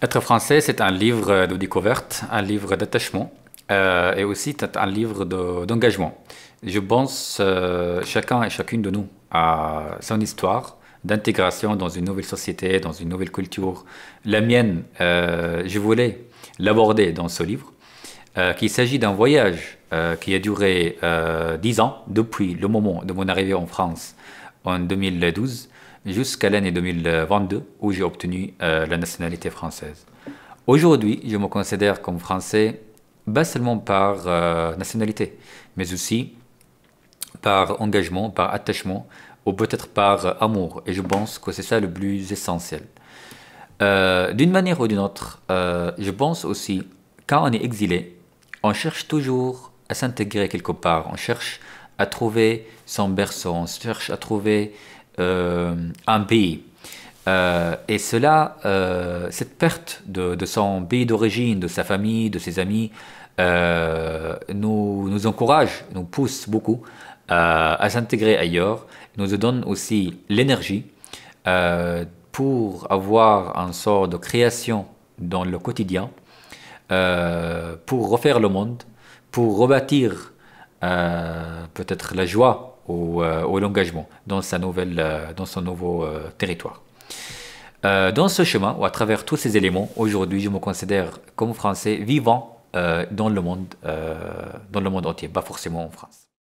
Être français, c'est un livre de découverte, un livre d'attachement euh, et aussi un livre d'engagement. Je pense euh, chacun et chacune de nous à son histoire d'intégration dans une nouvelle société, dans une nouvelle culture. La mienne, euh, je voulais l'aborder dans ce livre, euh, qu'il s'agit d'un voyage qui a duré dix ans depuis le moment de mon arrivée en France en 2012 jusqu'à l'année 2022 où j'ai obtenu euh, la nationalité française. Aujourd'hui, je me considère comme français, pas seulement par euh, nationalité, mais aussi par engagement, par attachement, ou peut-être par amour. Et je pense que c'est ça le plus essentiel. Euh, d'une manière ou d'une autre, je pense aussi, quand on est exilé, on cherche toujours à s'intégrer quelque part, on cherche à trouver son berceau, on cherche à trouver euh, un pays. Euh, et cela, euh, cette perte de, son pays d'origine, de sa famille, de ses amis, nous, nous encourage, nous pousse beaucoup à s'intégrer ailleurs, nous donne aussi l'énergie pour avoir un sort de création dans le quotidien, pour refaire le monde, pour rebâtir peut-être la joie euh, ou, l'engagement dans, sa nouvelle, euh, dans son nouveau euh, territoire. dans ce chemin, ou à travers tous ces éléments, aujourd'hui, je me considère comme Français vivant dans, le monde, dans le monde entier, pas forcément en France.